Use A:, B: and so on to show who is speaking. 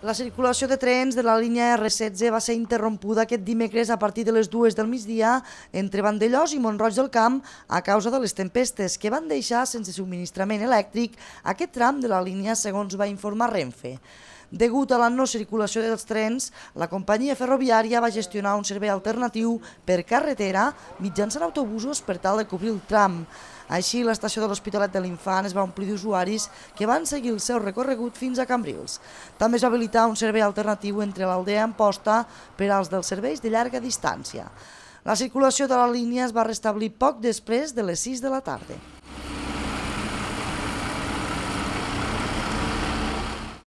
A: La circulació de trens de la línia R16 va ser interrompuda aquest dimecres a partir de les dues del migdia entre Vandellós i Montroig del Camp a causa de les tempestes que van deixar sense subministrament elèctric aquest tram de la línia segons va informar Renfe. Degut a la no circulació dels trens, la companyia ferroviària va gestionar un servei alternatiu per carretera mitjançant autobusos per tal de cobrir el tram. Així, l'estació de l'Hospitalet de l'Infant es va omplir d'usuaris que van seguir el seu recorregut fins a Cambrils. També es va habilitar un servei alternatiu entre l'Aldea Amposta per als dels serveis de llarga distància. La circulació de la línia es va restablir poc després de les 6 de la tarda.